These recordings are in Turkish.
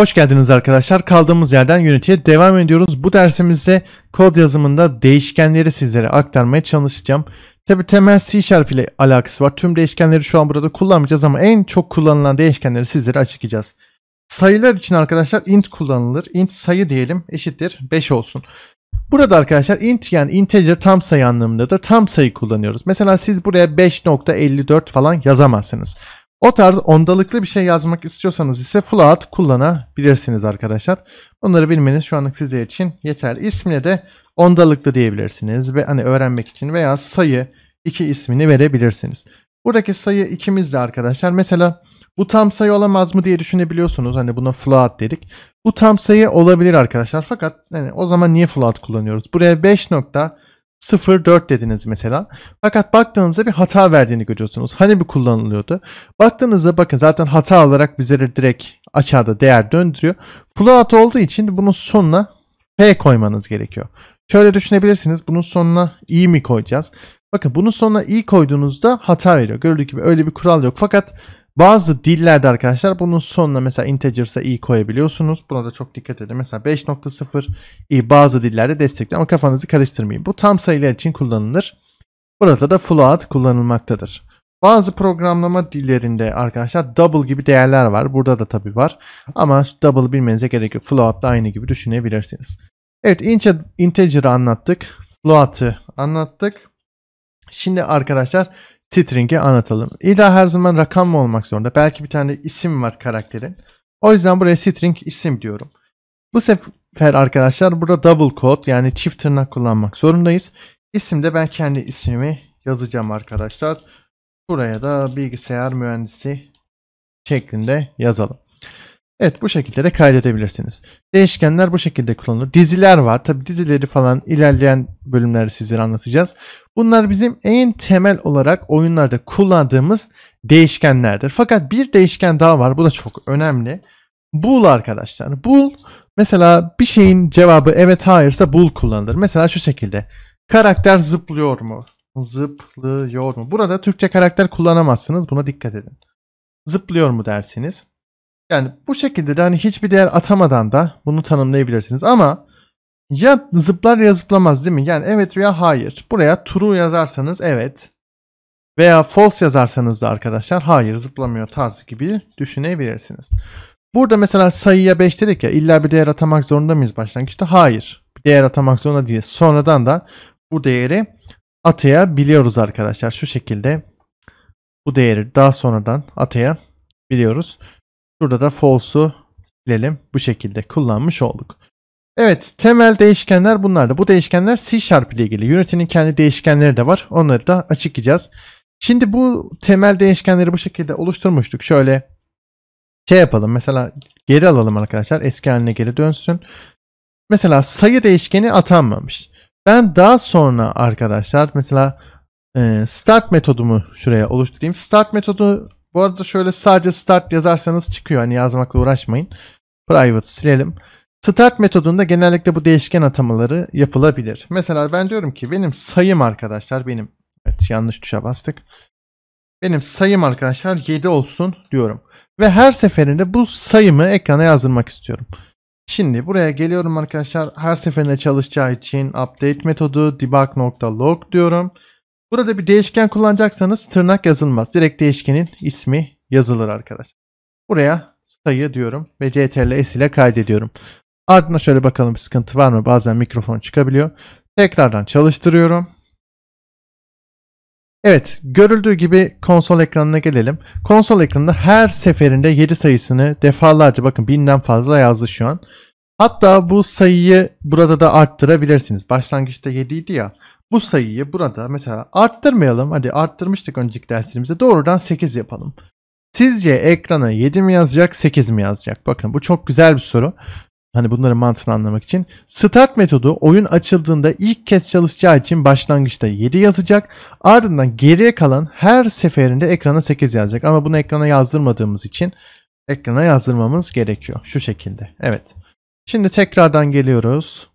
Hoş geldiniz arkadaşlar. Kaldığımız yerden Unity'ye devam ediyoruz. Bu dersimizde kod yazımında değişkenleri sizlere aktarmaya çalışacağım. Tabi temel C Sharp ile alakası var. Tüm değişkenleri şu an burada kullanmayacağız ama en çok kullanılan değişkenleri sizlere açıklayacağız. Sayılar için arkadaşlar int kullanılır. Int sayı diyelim eşittir 5 olsun. Burada arkadaşlar int yani integer tam sayı anlamındadır. Tam sayı kullanıyoruz. Mesela siz buraya 5.54 falan yazamazsınız. O tarz ondalıklı bir şey yazmak istiyorsanız ise float kullanabilirsiniz arkadaşlar. Bunları bilmeniz şu anlık size için yeterli. İsmine de ondalıklı diyebilirsiniz ve hani öğrenmek için veya sayı 2 ismini verebilirsiniz. Buradaki sayı 2'miz de arkadaşlar. Mesela bu tam sayı olamaz mı diye düşünebiliyorsunuz. Hani buna float dedik. Bu tam sayı olabilir arkadaşlar. Fakat hani o zaman niye float kullanıyoruz? Buraya 5 nokta 0.4 dediniz mesela. Fakat baktığınızda bir hata verdiğini görüyorsunuz. Hani bir kullanılıyordu? Baktığınızda bakın zaten hata olarak bize direkt aşağıda değer döndürüyor. Float olduğu için bunun sonuna P koymanız gerekiyor. Şöyle düşünebilirsiniz. Bunun sonuna i mi koyacağız? Bakın bunun sonuna i koyduğunuzda hata veriyor. Gördüğünüz gibi öyle bir kural yok. Fakat bazı dillerde arkadaşlar bunun sonuna mesela integer'sa i koyabiliyorsunuz. Buna da çok dikkat edin. Mesela 5.0 i bazı dillerde destekli ama kafanızı karıştırmayın. Bu tam sayılar için kullanılır. Burada da float kullanılmaktadır. Bazı programlama dillerinde arkadaşlar double gibi değerler var. Burada da tabi var. Ama double bilmenize gerek yok. Float da aynı gibi düşünebilirsiniz. Evet integer'ı anlattık. Float'ı anlattık. Şimdi arkadaşlar string'i anlatalım. İlla her zaman rakam mı olmak zorunda? Belki bir tane isim var karakterin. O yüzden buraya string isim diyorum. Bu sefer arkadaşlar burada double quote yani çift tırnak kullanmak zorundayız. İsimde ben kendi ismimi yazacağım arkadaşlar. Buraya da bilgisayar mühendisi şeklinde yazalım. Evet bu şekilde de kaydedebilirsiniz. Değişkenler bu şekilde kullanılır. Diziler var. Tabi dizileri falan ilerleyen bölümlerde sizlere anlatacağız. Bunlar bizim en temel olarak oyunlarda kullandığımız değişkenlerdir. Fakat bir değişken daha var. Bu da çok önemli. Bul arkadaşlar. bul. mesela bir şeyin cevabı evet hayırsa bul kullanılır. Mesela şu şekilde. Karakter zıplıyor mu? Zıplıyor mu? Burada Türkçe karakter kullanamazsınız. Buna dikkat edin. Zıplıyor mu dersiniz. Yani bu şekilde de hani hiçbir değer atamadan da bunu tanımlayabilirsiniz. Ama ya zıplar ya zıplamaz değil mi? Yani evet veya hayır. Buraya true yazarsanız evet. Veya false yazarsanız da arkadaşlar hayır zıplamıyor tarzı gibi düşünebilirsiniz. Burada mesela sayıya 5 dedik ya illa bir değer atamak zorunda mıyız başlangıçta? Hayır. Bir değer atamak zorunda değil. Sonradan da bu değeri atayabiliyoruz arkadaşlar. Şu şekilde bu değeri daha sonradan atayabiliyoruz. Şurada da false'u silelim. Bu şekilde kullanmış olduk. Evet temel değişkenler bunlardı. Bu değişkenler C Sharp ile ilgili. Unity'nin kendi değişkenleri de var. Onları da açıklayacağız. Şimdi bu temel değişkenleri bu şekilde oluşturmuştuk. Şöyle şey yapalım. Mesela geri alalım arkadaşlar. Eski haline geri dönsün. Mesela sayı değişkeni atanmamış. Ben daha sonra arkadaşlar mesela start metodumu şuraya oluşturayım. Start metodu bu arada şöyle sadece start yazarsanız çıkıyor. Hani yazmakla uğraşmayın. Private silelim. Start metodunda genellikle bu değişken atamaları yapılabilir. Mesela ben diyorum ki benim sayım arkadaşlar benim evet yanlış tuşa bastık. Benim sayım arkadaşlar 7 olsun diyorum. Ve her seferinde bu sayımı ekrana yazdırmak istiyorum. Şimdi buraya geliyorum arkadaşlar. Her seferinde çalışacağı için update metodu debug.log diyorum. Burada bir değişken kullanacaksanız tırnak yazılmaz. Direkt değişkenin ismi yazılır arkadaşlar. Buraya sayı diyorum ve CTRL S ile kaydediyorum. Ardına şöyle bakalım bir sıkıntı var mı? Bazen mikrofon çıkabiliyor. Tekrardan çalıştırıyorum. Evet, görüldüğü gibi konsol ekranına gelelim. Konsol ekranında her seferinde 7 sayısını defalarca bakın binden fazla yazdı şu an. Hatta bu sayıyı burada da arttırabilirsiniz. Başlangıçta 7 idi ya bu sayıyı burada mesela arttırmayalım. Hadi arttırmıştık önceki derslerimizde. Doğrudan 8 yapalım. Sizce ekrana 7 mi yazacak 8 mi yazacak? Bakın bu çok güzel bir soru. Hani bunların mantığını anlamak için. Start metodu oyun açıldığında ilk kez çalışacağı için başlangıçta 7 yazacak. Ardından geriye kalan her seferinde ekrana 8 yazacak. Ama bunu ekrana yazdırmadığımız için ekrana yazdırmamız gerekiyor. Şu şekilde. Evet. Şimdi tekrardan geliyoruz.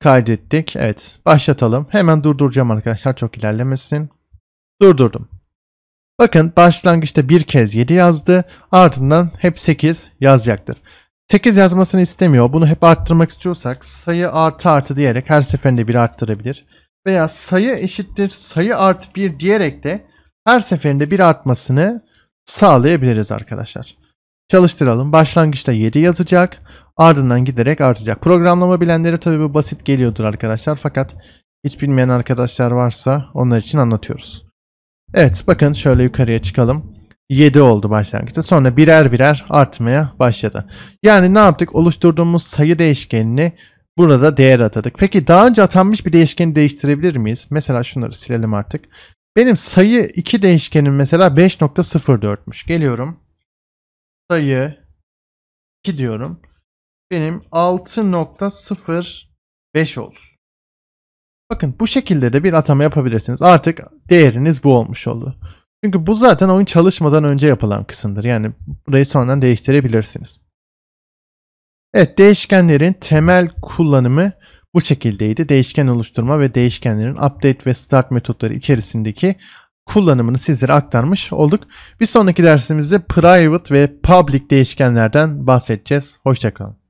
Kaydettik. Evet başlatalım. Hemen durduracağım arkadaşlar çok ilerlemesin. Durdurdum. Bakın başlangıçta bir kez 7 yazdı. Ardından hep 8 yazacaktır. 8 yazmasını istemiyor. Bunu hep arttırmak istiyorsak sayı artı artı diyerek her seferinde bir arttırabilir. Veya sayı eşittir sayı artı 1 diyerek de her seferinde bir artmasını sağlayabiliriz arkadaşlar. Çalıştıralım. Başlangıçta 7 yazacak. Ardından giderek artacak. Programlama bilenleri tabii bu basit geliyordur arkadaşlar. Fakat hiç bilmeyen arkadaşlar varsa onlar için anlatıyoruz. Evet bakın şöyle yukarıya çıkalım. 7 oldu başlangıçta. Sonra birer birer artmaya başladı. Yani ne yaptık? Oluşturduğumuz sayı değişkenini burada değer atadık. Peki daha önce atanmış bir değişkeni değiştirebilir miyiz? Mesela şunları silelim artık. Benim sayı 2 değişkenim mesela 5.04'müş. Geliyorum sayı 2 diyorum. Benim 6.05 olsun. Bakın bu şekilde de bir atama yapabilirsiniz. Artık değeriniz bu olmuş oldu. Çünkü bu zaten oyun çalışmadan önce yapılan kısımdır. Yani burayı sonradan değiştirebilirsiniz. Evet değişkenlerin temel kullanımı bu şekildeydi. Değişken oluşturma ve değişkenlerin update ve start metotları içerisindeki kullanımını sizlere aktarmış olduk. Bir sonraki dersimizde private ve public değişkenlerden bahsedeceğiz. Hoşçakalın.